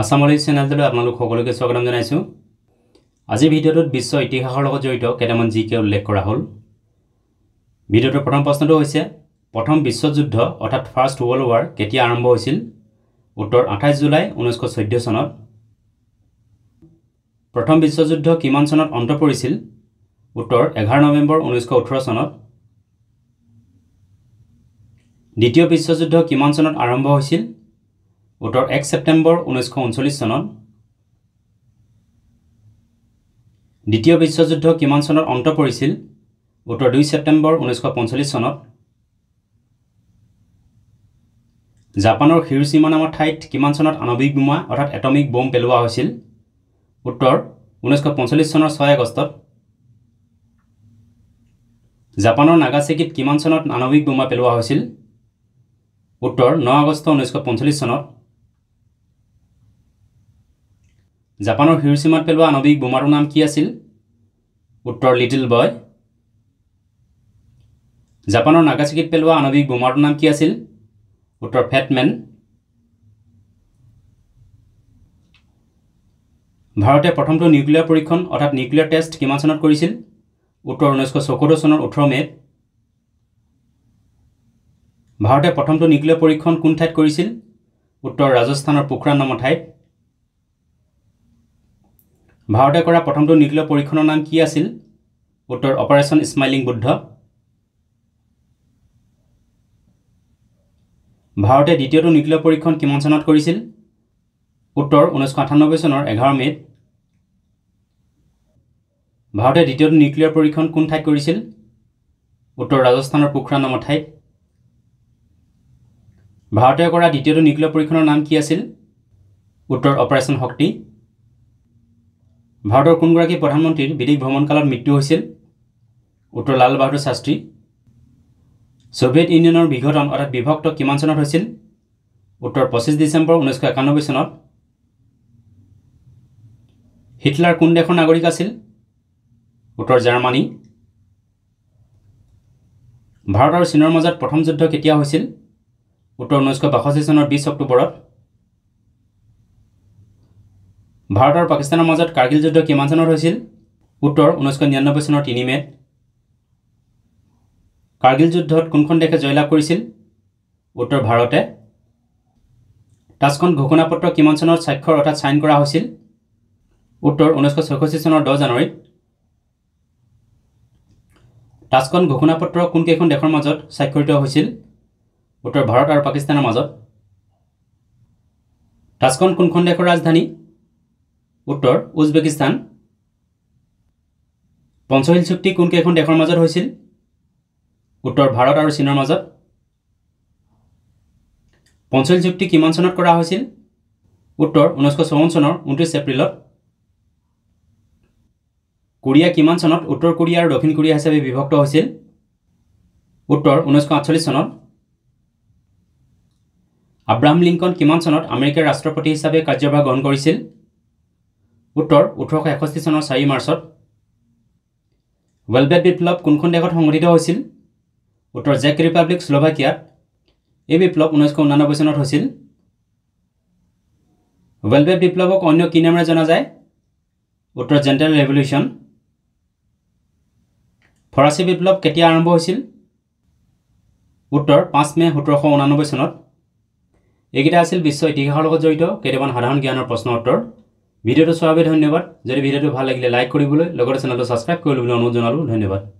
আসসালামু আলাইকুম চেনেলটোলৈ আপোনালোক সকলোকে স্বাগতম জনাইছোঁ আজি ভিডিঅ'টোত বিশ্ব ইতিহাসৰ লগত জড়িত কেইটামান জি কে উল্লেখ কৰা হ'ল ভিডিঅ'টোৰ প্ৰথম প্ৰশ্নটো হৈছে প্ৰথম বিশ্বযুদ্ধ অৰ্থাৎ ফাৰ্ষ্ট ৱৰ্ল্ড ৱাৰ কেতিয়া আৰম্ভ হৈছিল উত্তৰ আঠাইছ জুলাই ঊনৈছশ চৈধ্য চনত প্ৰথম বিশ্বযুদ্ধ কিমান চনত অন্ত পৰিছিল উত্তৰ এঘাৰ নৱেম্বৰ ঊনৈছশ ওঠৰ চনত দ্বিতীয় বিশ্বযুদ্ধ কিমান চনত আৰম্ভ হৈছিল গোটৰ এক ছেপ্টেম্বৰ ঊনৈছশ উনচল্লিছ চনত দ্বিতীয় বিশ্বযুদ্ধ কিমান চনৰ অন্ত পৰিছিল গোটৰ দুই ছেপ্টেম্বৰ ঊনৈছশ পঞ্চল্লিছ চনত জাপানৰ হিৰোচিমা নামৰ ঠাইত কিমান চনত আণৱিক বোমা অৰ্থাৎ এটমিক বম পেলোৱা হৈছিল উত্তৰ ঊনৈছশ পঞ্চল্লিছ চনৰ ছয় আগষ্টত জাপানৰ নাগাছেকিত কিমান চনত আণৱিক বোমা পেলোৱা হৈছিল উত্তৰ ন আগষ্ট ঊনৈছশ পঞ্চল্লিছ চনত জাপানৰ হিৰোচিমাত পেলোৱা আণৱিক বোমাটোৰ নাম কি আছিল উত্তৰ লিটিল বয় জাপানৰ নাগাচিকিত পেলোৱা আণৱিক বোমাটোৰ নাম কি আছিল উত্তৰ ফেটমেন ভাৰতে প্ৰথমটো নিউক্লিয়াৰ পৰীক্ষণ অৰ্থাৎ নিউক্লিয়াৰ টেষ্ট কিমান চনত কৰিছিল উত্তৰ ঊনৈছশ চৌসত্তৰ চনৰ ওঠৰ মে'ত ভাৰতে প্ৰথমটো নিউক্লিয়াৰ পৰীক্ষণ কোন ঠাইত কৰিছিল উত্তৰ ৰাজস্থানৰ পোখৰাণ নামৰ ঠাইত ভাৰতে কৰা প্ৰথমটো নিউক্লিয় পৰীক্ষণৰ নাম কি আছিল উত্তৰ অপাৰেশ্যন স্মাইলিং বুদ্ধ ভাৰতে দ্বিতীয়টো নিউক্লিয় পৰীক্ষণ কিমান চনত কৰিছিল উত্তৰ ঊনৈছশ আঠানব্বৈ চনৰ এঘাৰ মে'ত ভাৰতে দ্বিতীয়টো নিউক্লিয়াৰ পৰীক্ষণ কোন ঠাইত কৰিছিল উত্তৰ ৰাজস্থানৰ পোখৰা নামৰ ঠাইত ভাৰতে কৰা দ্বিতীয়টো নিউক্লিয় পৰীক্ষণৰ নাম কি আছিল উত্তৰ অপাৰেশ্যন শক্তি ভাৰতৰ কোনগৰাকী প্ৰধানমন্ত্ৰীৰ বিদেশ ভ্ৰমণকালত মৃত্যু হৈছিল উত্তৰ লাল বাহাদুৰ শাস্ত্ৰী ছ'ভিয়েট ইউনিয়নৰ বিঘটন অৰ্থাৎ বিভক্ত কিমান চনত হৈছিল উত্তৰ পঁচিছ ডিচেম্বৰ ঊনৈছশ একানব্বৈ চনত হিটলাৰ কোন দেশৰ নাগৰিক আছিল উত্তৰ জাৰ্মানী ভাৰত আৰু চীনৰ মাজত প্ৰথম যুদ্ধ কেতিয়া হৈছিল উত্তৰ ঊনৈছশ বাষষ্ঠি চনৰ বিছ অক্টোবৰত ভাৰত আৰু পাকিস্তানৰ মাজত কাৰ্গিল যুদ্ধ কিমান চনত হৈছিল উত্তৰ ঊনৈছশ নিৰান্নব্বৈ চনৰ তিনি মে কাৰ্গিল যুদ্ধত কোনখন দেশে জয়লাভ কৰিছিল উত্তৰ ভাৰতে তাচখন ঘোষণা পত্ৰ কিমান চনত স্বাক্ষৰ অৰ্থাৎ ছাইন কৰা হৈছিল উত্তৰ ঊনৈছশ ছয়ষষ্ঠি চনৰ দহ জানুৱাৰীত তাচখন ঘোষণা পত্ৰ কোনকেইখন দেশৰ মাজত স্বাক্ষৰিত হৈছিল উত্তৰ ভাৰত আৰু পাকিস্তানৰ মাজত তাচখন কোনখন দেশৰ ৰাজধানী উত্তৰ উজবেকিস্তান পঞ্চশীল চুক্তি কোনকেইখন দেশৰ মাজত হৈছিল উত্তৰ ভাৰত আৰু চীনৰ মাজত পঞ্চশীল চুক্তি কিমান চনত কৰা হৈছিল উত্তৰ ঊনৈছশ চৌৱন চনৰ ঊনত্ৰিছ এপ্ৰিলত কোৰিয়া কিমান চনত উত্তৰ কোৰিয়া আৰু দক্ষিণ কোৰিয়া হিচাপে বিভক্ত হৈছিল উত্তৰ ঊনৈছশ আঠচল্লিছ চনত আব্ৰাহাম লিংকন কিমান চনত আমেৰিকাৰ ৰাষ্ট্ৰপতি হিচাপে কাৰ্যভাৰ গ্ৰহণ কৰিছিল উত্তৰ ওঠৰশ এষষ্ঠি চনৰ চাৰি মাৰ্চত ৱেলবেট বিপ্লৱ কোনখন দেশত সংঘটিত হৈছিল উত্তৰ জেক ৰিপাব্লিক শ্লোভাকিয়াত এই বিপ্লৱ ঊনৈছশ ঊনানব্বৈ চনত হৈছিল ৱেলবেট বিপ্লৱক অন্য কি নামেৰে জনা যায় উত্তৰ জেণ্টেল ৰেভলিউশ্যন ফৰাচী বিপ্লৱ কেতিয়া আৰম্ভ হৈছিল উত্তৰ পাঁচ মে' সোতৰশ ঊনানব্বৈ চনত এইকেইটা আছিল বিশ্ব ইতিহাসৰ লগত জড়িত কেইটামান সাধাৰণ জ্ঞানৰ প্ৰশ্ন উত্তৰ ভিডিঅ'টো চোৱাৰ বাবে ধন্যবাদ যদি ভিডিঅ'টো ভাল লাগিলে লাইক কৰিবলৈ লগতে চেনেলটো ছাবস্ক্ৰাইব কৰিবলৈ অনুৰোধ জনালোঁ ধন্যবাদ